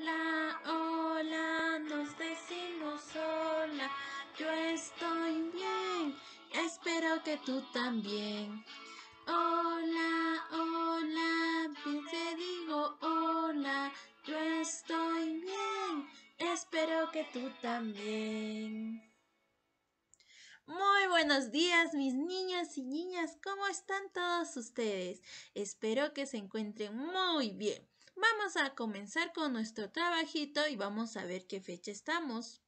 Hola, hola, nos decimos hola. Yo estoy bien, espero que tú también. Hola, hola, te digo hola. Yo estoy bien, espero que tú también. Muy buenos días mis niñas y niñas, ¿cómo están todos ustedes? Espero que se encuentren muy bien. Vamos a comenzar con nuestro trabajito y vamos a ver qué fecha estamos.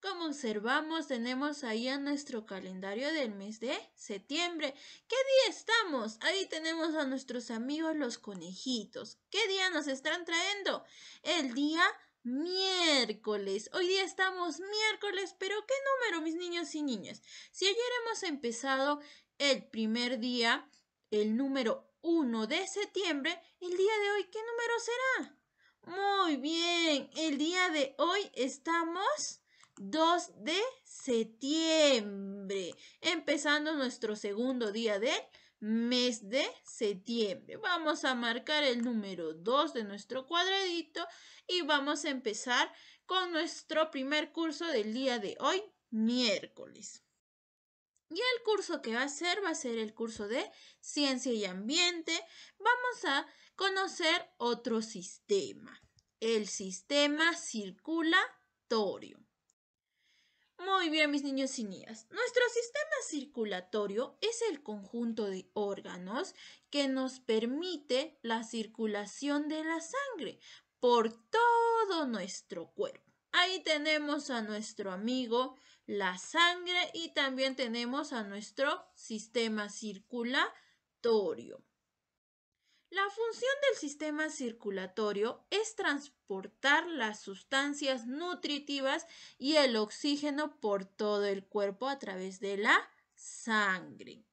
Como observamos, tenemos ahí a nuestro calendario del mes de septiembre. ¿Qué día estamos? Ahí tenemos a nuestros amigos los conejitos. ¿Qué día nos están trayendo? El día miércoles. Hoy día estamos miércoles, pero ¿qué número, mis niños y niñas? Si ayer hemos empezado el primer día, el número 1 de septiembre, el día de hoy, ¿qué número será? Muy bien, el día de hoy estamos 2 de septiembre, empezando nuestro segundo día del mes de septiembre. Vamos a marcar el número 2 de nuestro cuadradito y vamos a empezar con nuestro primer curso del día de hoy, miércoles. Y el curso que va a ser va a ser el curso de ciencia y ambiente. Vamos a conocer otro sistema, el sistema circulatorio. Muy bien, mis niños y niñas. Nuestro sistema circulatorio es el conjunto de órganos que nos permite la circulación de la sangre por todo nuestro cuerpo. Ahí tenemos a nuestro amigo la sangre y también tenemos a nuestro sistema circulatorio. La función del sistema circulatorio es transportar las sustancias nutritivas y el oxígeno por todo el cuerpo a través de la sangre.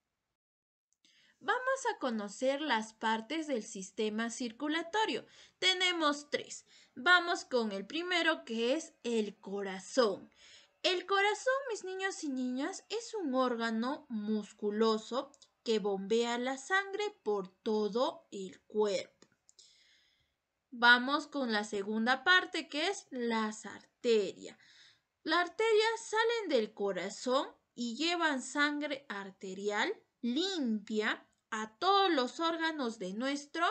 Vamos a conocer las partes del sistema circulatorio. Tenemos tres. Vamos con el primero que es el corazón. El corazón, mis niños y niñas, es un órgano musculoso que bombea la sangre por todo el cuerpo. Vamos con la segunda parte que es las arterias. Las arterias salen del corazón y llevan sangre arterial limpia a todos los órganos de nuestro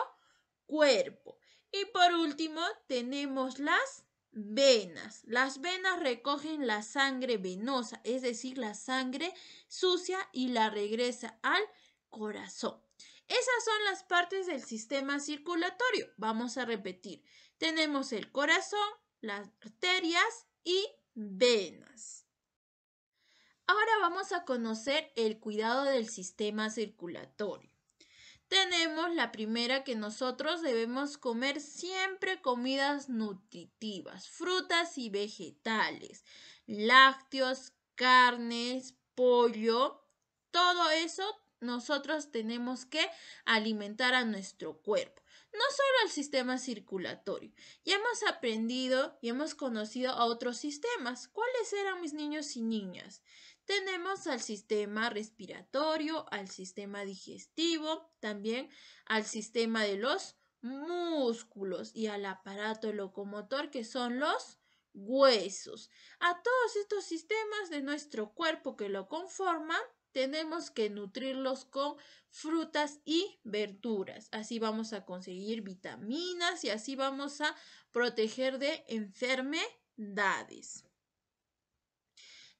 cuerpo. Y por último, tenemos las venas. Las venas recogen la sangre venosa, es decir, la sangre sucia y la regresa al corazón. Esas son las partes del sistema circulatorio. Vamos a repetir. Tenemos el corazón, las arterias y venas. Ahora vamos a conocer el cuidado del sistema circulatorio. Tenemos la primera que nosotros debemos comer siempre comidas nutritivas, frutas y vegetales, lácteos, carnes, pollo, todo eso nosotros tenemos que alimentar a nuestro cuerpo, no solo al sistema circulatorio. Ya hemos aprendido y hemos conocido a otros sistemas. ¿Cuáles eran mis niños y niñas? tenemos al sistema respiratorio, al sistema digestivo, también al sistema de los músculos y al aparato locomotor que son los huesos. A todos estos sistemas de nuestro cuerpo que lo conforman, tenemos que nutrirlos con frutas y verduras. Así vamos a conseguir vitaminas y así vamos a proteger de enfermedades.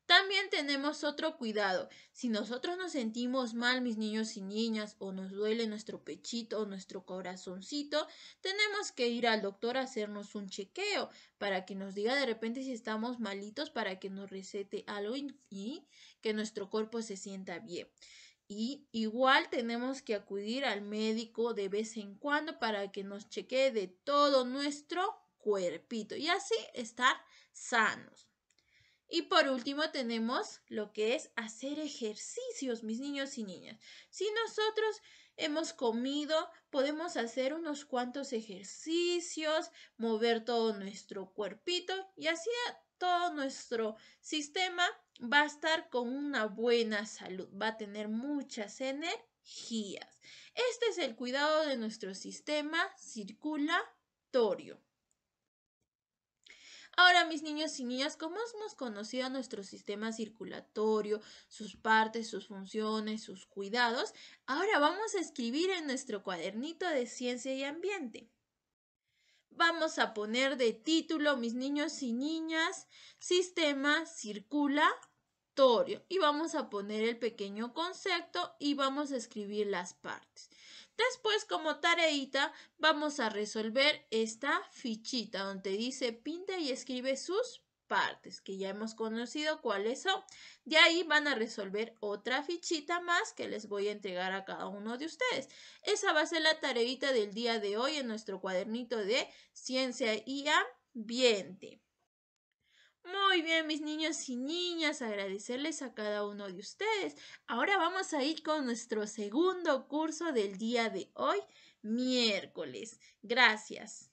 También tenemos otro cuidado. Si nosotros nos sentimos mal, mis niños y niñas, o nos duele nuestro pechito o nuestro corazoncito, tenemos que ir al doctor a hacernos un chequeo para que nos diga de repente si estamos malitos, para que nos recete algo y que nuestro cuerpo se sienta bien. Y igual tenemos que acudir al médico de vez en cuando para que nos chequee de todo nuestro cuerpito y así estar sanos. Y por último tenemos lo que es hacer ejercicios, mis niños y niñas. Si nosotros hemos comido, podemos hacer unos cuantos ejercicios, mover todo nuestro cuerpito y así todo nuestro sistema va a estar con una buena salud, va a tener muchas energías. Este es el cuidado de nuestro sistema circulatorio. Ahora, mis niños y niñas, como hemos conocido nuestro sistema circulatorio, sus partes, sus funciones, sus cuidados, ahora vamos a escribir en nuestro cuadernito de ciencia y ambiente. Vamos a poner de título, mis niños y niñas, sistema circulatorio. Y vamos a poner el pequeño concepto y vamos a escribir las partes. Después, como tareita, vamos a resolver esta fichita donde dice pinta y escribe sus partes, que ya hemos conocido cuáles son. De ahí van a resolver otra fichita más que les voy a entregar a cada uno de ustedes. Esa va a ser la tareita del día de hoy en nuestro cuadernito de ciencia y ambiente. Muy bien, mis niños y niñas, agradecerles a cada uno de ustedes. Ahora vamos a ir con nuestro segundo curso del día de hoy, miércoles. Gracias.